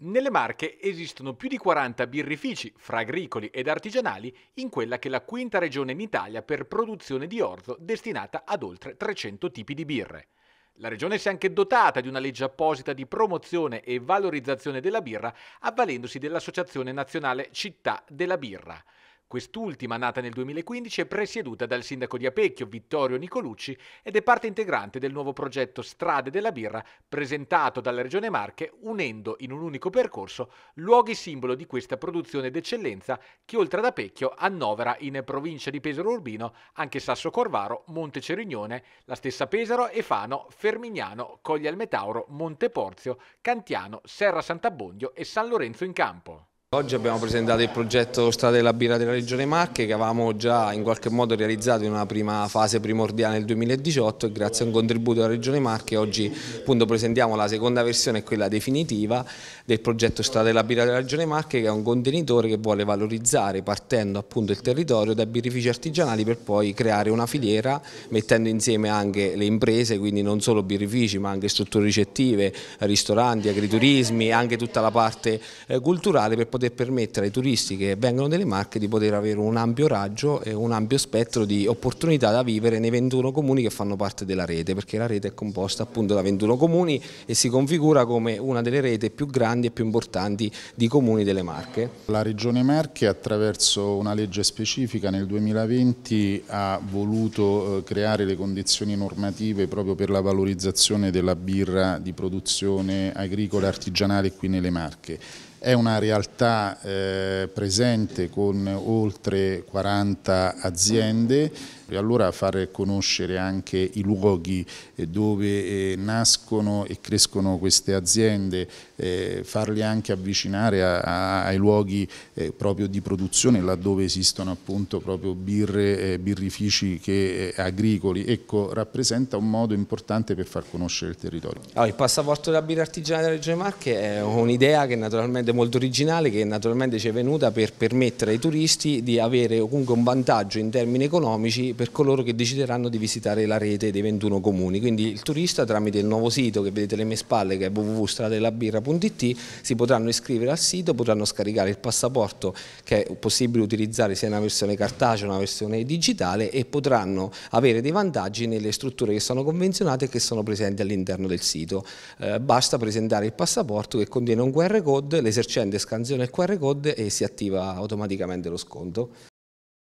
Nelle Marche esistono più di 40 birrifici, fra agricoli ed artigianali, in quella che è la quinta regione in Italia per produzione di orzo destinata ad oltre 300 tipi di birre. La regione si è anche dotata di una legge apposita di promozione e valorizzazione della birra, avvalendosi dell'Associazione Nazionale Città della Birra. Quest'ultima, nata nel 2015, è presieduta dal sindaco di Apecchio Vittorio Nicolucci ed è parte integrante del nuovo progetto Strade della Birra presentato dalla Regione Marche unendo in un unico percorso luoghi simbolo di questa produzione d'eccellenza che oltre ad Apecchio annovera in provincia di Pesaro Urbino anche Sasso Corvaro, Monte Cerignone, la stessa Pesaro e Fano, Fermignano, Coglia al Metauro, Monte Porzio, Cantiano, Serra Sant'Abbondio e San Lorenzo in Campo. Oggi abbiamo presentato il progetto Strade della Birra della Regione Marche che avevamo già in qualche modo realizzato in una prima fase primordiale nel 2018 e grazie a un contributo della Regione Marche oggi appunto, presentiamo la seconda versione, quella definitiva del progetto Strade della Birra della Regione Marche che è un contenitore che vuole valorizzare partendo appunto il territorio da birrifici artigianali per poi creare una filiera mettendo insieme anche le imprese, quindi non solo birrifici ma anche strutture ricettive, ristoranti, agriturismi, anche tutta la parte eh, culturale per poi poter permettere ai turisti che vengono delle Marche di poter avere un ampio raggio e un ampio spettro di opportunità da vivere nei 21 comuni che fanno parte della rete, perché la rete è composta appunto da 21 comuni e si configura come una delle rete più grandi e più importanti di comuni delle Marche. La Regione Marche attraverso una legge specifica nel 2020 ha voluto eh, creare le condizioni normative proprio per la valorizzazione della birra di produzione agricola e artigianale qui nelle Marche. È una realtà eh, presente con oltre 40 aziende e allora far conoscere anche i luoghi eh, dove eh, nascono e crescono queste aziende, eh, farli anche avvicinare ai luoghi proprio di produzione laddove esistono appunto proprio birre, birrifici che, agricoli, ecco rappresenta un modo importante per far conoscere il territorio. Allora, ah, il passaporto della birra artigiana della Regione Marche è un'idea che naturalmente è molto originale, che naturalmente ci è venuta per permettere ai turisti di avere comunque un vantaggio in termini economici per coloro che decideranno di visitare la rete dei 21 comuni, quindi il turista tramite il nuovo sito che vedete alle mie spalle che è www.stradelabirra.it si potranno iscrivere al sito, potranno scaricare il passaporto che è possibile utilizzare sia in una versione cartacea che una versione digitale e potranno avere dei vantaggi nelle strutture che sono convenzionate e che sono presenti all'interno del sito. Eh, basta presentare il passaporto che contiene un QR code, l'esercente scansione il QR code e si attiva automaticamente lo sconto.